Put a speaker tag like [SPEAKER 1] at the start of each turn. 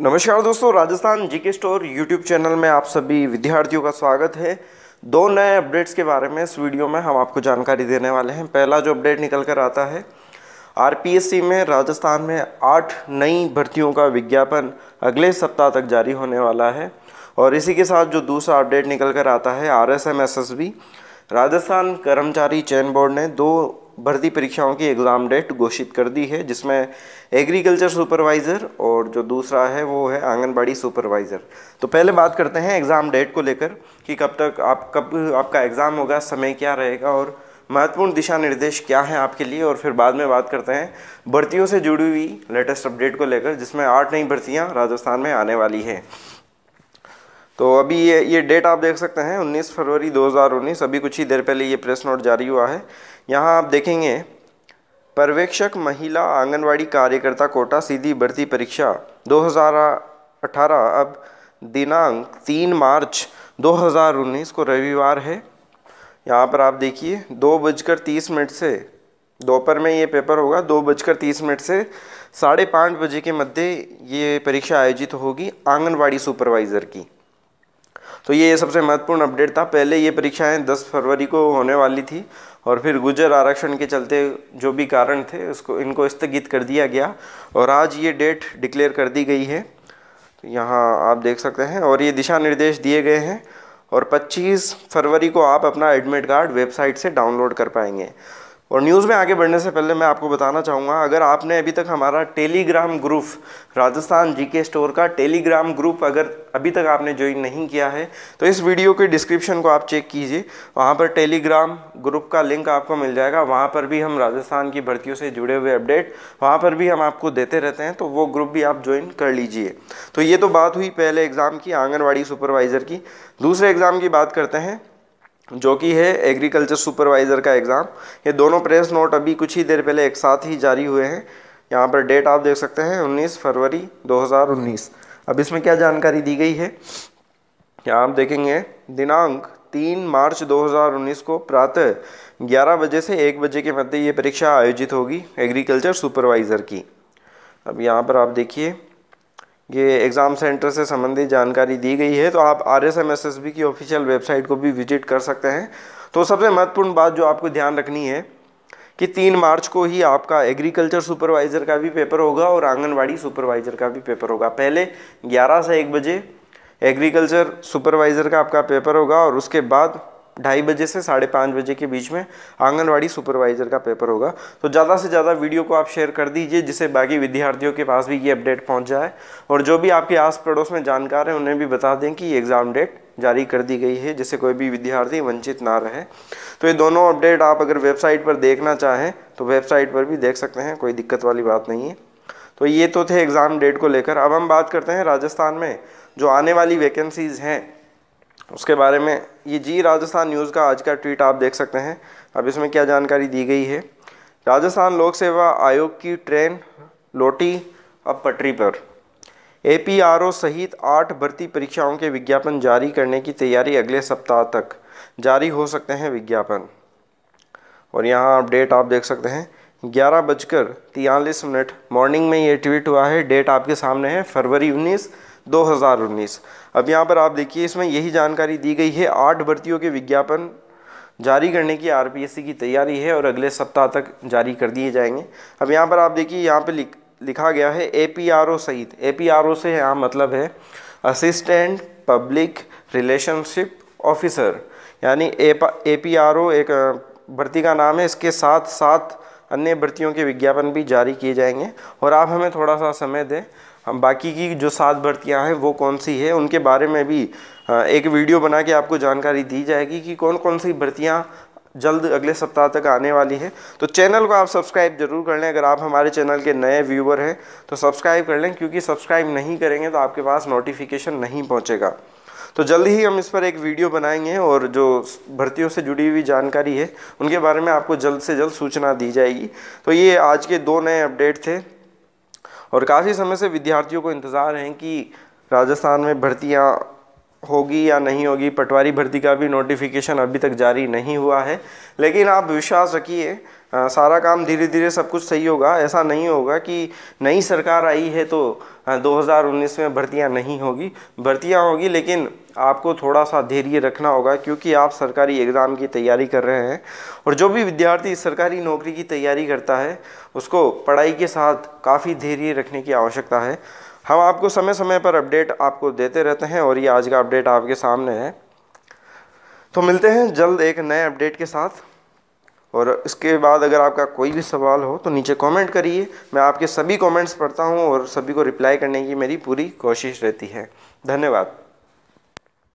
[SPEAKER 1] नमस्कार दोस्तों Rajasthan GK store YouTube channel में आप सभी विद्यार्थियों का स्वागत है दो नए अपडेट्स के बारे में इस वीडियो में हम आपको जानकारी देने वाले हैं पहला जो अपडेट निकल कर आता है आर में राजस्थान में आठ नई भर्तियों का विज्ञापन अगले सप्ताह तक जारी होने वाला है और इसी के साथ जो दूसरा अपडेट निकल कर आता है R S M S S B Rajasthan कर्मचारी चयन बोर्ड ने दो भर्ती परीक्षाओं की एग्ज़ाम डेट घोषित कर दी है जिसमें एग्रीकल्चर सुपरवाइज़र और जो दूसरा है वो है आंगनबाड़ी सुपरवाइज़र तो पहले बात करते हैं एग्ज़ाम डेट को लेकर कि कब तक आप कब आपका एग्ज़ाम होगा समय क्या रहेगा और महत्वपूर्ण दिशा निर्देश क्या हैं आपके लिए और फिर बाद में बात करते हैं भर्तियों से जुड़ी हुई लेटेस्ट अपडेट को लेकर जिसमें आठ नई भर्तियाँ राजस्थान में आने वाली हैं तो अभी ये ये डेट आप देख सकते हैं 19 फरवरी 2019 अभी कुछ ही देर पहले ये प्रेस नोट जारी हुआ है यहाँ आप देखेंगे पर्यवेक्षक महिला आंगनवाड़ी कार्यकर्ता कोटा सीधी भर्ती परीक्षा 2018 अब दिनांक 3 मार्च 2019 को रविवार है यहाँ पर आप देखिए दो बजकर तीस मिनट से दोपहर में ये पेपर होगा दो बजकर तीस मिनट से साढ़े पाँच बजे के मध्य ये परीक्षा आयोजित होगी आंगनवाड़ी सुपरवाइज़र की तो ये सबसे महत्वपूर्ण अपडेट था पहले ये परीक्षाएं 10 फरवरी को होने वाली थी और फिर गुजर आरक्षण के चलते जो भी कारण थे उसको इनको स्थगित कर दिया गया और आज ये डेट डिक्लेयर कर दी गई है तो यहाँ आप देख सकते हैं और ये दिशा निर्देश दिए गए हैं और 25 फरवरी को आप अपना एडमिट कार्ड वेबसाइट से डाउनलोड कर पाएंगे और न्यूज़ में आगे बढ़ने से पहले मैं आपको बताना चाहूँगा अगर आपने अभी तक हमारा Telegram group Rajasthan GK store का टेलीग्राम ग्रुप अगर अभी तक आपने ज्वाइन नहीं किया है तो इस वीडियो के डिस्क्रिप्शन को आप चेक कीजिए वहाँ पर टेलीग्राम ग्रुप का लिंक आपको मिल जाएगा वहाँ पर भी हम राजस्थान की भर्तियों से जुड़े हुए अपडेट वहाँ पर भी हम आपको देते रहते हैं तो वो ग्रुप भी आप ज्वाइन कर लीजिए तो ये तो बात हुई पहले एग्ज़ाम की आंगनवाड़ी सुपरवाइज़र की दूसरे एग्ज़ाम की बात करते हैं जो कि है एग्रीकल्चर सुपरवाइज़र का एग्ज़ाम ये दोनों प्रेस नोट अभी कुछ ही देर पहले एक साथ ही जारी हुए हैं यहाँ पर डेट आप देख सकते हैं 19 फरवरी 2019 अब इसमें क्या जानकारी दी गई है यहाँ आप देखेंगे दिनांक 3 मार्च 2019 को प्रातः 11 बजे से 1 बजे के मध्य ये परीक्षा आयोजित होगी एग्रीकल्चर सुपरवाइज़र की अब यहाँ पर आप देखिए ये एग्ज़ाम सेंटर से संबंधित जानकारी दी गई है तो आप R S M S S B की ऑफिशियल वेबसाइट को भी विजिट कर सकते हैं तो सबसे महत्वपूर्ण बात जो आपको ध्यान रखनी है कि तीन मार्च को ही आपका एग्रीकल्चर सुपरवाइज़र का भी पेपर होगा और आंगनवाड़ी सुपरवाइज़र का भी पेपर होगा पहले ग्यारह से एक बजे एग्रीकल्चर सुपरवाइज़र का आपका पेपर होगा और उसके बाद ढाई बजे से साढ़े पाँच बजे के बीच में आंगनवाड़ी सुपरवाइज़र का पेपर होगा तो ज़्यादा से ज़्यादा वीडियो को आप शेयर कर दीजिए जिससे बाकी विद्यार्थियों के पास भी ये अपडेट पहुंच जाए और जो भी आपके आस पड़ोस में जानकार हैं उन्हें भी बता दें कि एग्ज़ाम डेट जारी कर दी गई है जिससे कोई भी विद्यार्थी वंचित ना रहे तो ये दोनों अपडेट आप अगर वेबसाइट पर देखना चाहें तो वेबसाइट पर भी देख सकते हैं कोई दिक्कत वाली बात नहीं है तो ये तो थे एग्ज़ाम डेट को लेकर अब हम बात करते हैं राजस्थान में जो आने वाली वैकेंसीज़ हैं उसके बारे में ये जी राजस्थान न्यूज़ का आज का ट्वीट आप देख सकते हैं अब इसमें क्या जानकारी दी गई है राजस्थान लोक सेवा आयोग की ट्रेन लौटी अब पटरी पर ओ सहित आठ भर्ती परीक्षाओं के विज्ञापन जारी करने की तैयारी अगले सप्ताह तक जारी हो सकते हैं विज्ञापन और यहाँ अपडेट आप देख सकते हैं ग्यारह बजकर तियालीस मिनट मॉर्निंग में ये ट्वीट हुआ है डेट आपके सामने है फरवरी उन्नीस 2019 अब यहाँ पर आप देखिए इसमें यही जानकारी दी गई है आठ भर्तियों के विज्ञापन जारी करने की आर की तैयारी है और अगले सप्ताह तक जारी कर दिए जाएंगे अब यहाँ पर आप देखिए यहाँ पर लिख लिखा गया है ए पी आर ओ सहित ए पी आर ओ से यहाँ मतलब है असिस्टेंट पब्लिक रिलेशनशिप ऑफिसर यानी ए पी आर ओ एक भर्ती का नाम है इसके साथ साथ अन्य भर्तियों के विज्ञापन भी जारी किए जाएंगे और आप हमें थोड़ा सा समय दें हम बाकी की जो सात भर्तियां हैं वो कौन सी है उनके बारे में भी एक वीडियो बना के आपको जानकारी दी जाएगी कि कौन कौन सी भर्तियां जल्द अगले सप्ताह तक आने वाली है तो चैनल को आप सब्सक्राइब जरूर कर लें अगर आप हमारे चैनल के नए व्यूवर हैं तो सब्सक्राइब कर लें क्योंकि सब्सक्राइब नहीं करेंगे तो आपके पास नोटिफिकेशन नहीं पहुँचेगा तो जल्द ही हम इस पर एक वीडियो बनाएंगे और जो भर्तियों से जुड़ी हुई जानकारी है उनके बारे में आपको जल्द से जल्द सूचना दी जाएगी तो ये आज के दो नए अपडेट थे और काफ़ी समय से विद्यार्थियों को इंतज़ार हैं कि राजस्थान में भर्तियाँ होगी या नहीं होगी पटवारी भर्ती का भी नोटिफिकेशन अभी तक जारी नहीं हुआ है लेकिन आप विश्वास रखिए सारा काम धीरे धीरे सब कुछ सही होगा ऐसा नहीं होगा कि नई सरकार आई है तो 2019 में भर्तियां नहीं होगी भर्तियां होगी लेकिन आपको थोड़ा सा धैर्य रखना होगा क्योंकि आप सरकारी एग्ज़ाम की तैयारी कर रहे हैं और जो भी विद्यार्थी सरकारी नौकरी की तैयारी करता है उसको पढ़ाई के साथ काफ़ी धैर्य रखने की आवश्यकता है हम आपको समय समय पर अपडेट आपको देते रहते हैं और ये आज का अपडेट आपके सामने है तो मिलते हैं जल्द एक नए अपडेट के साथ और इसके बाद अगर आपका कोई भी सवाल हो तो नीचे कमेंट करिए मैं आपके सभी कमेंट्स पढ़ता हूँ और सभी को रिप्लाई करने की मेरी पूरी कोशिश रहती है धन्यवाद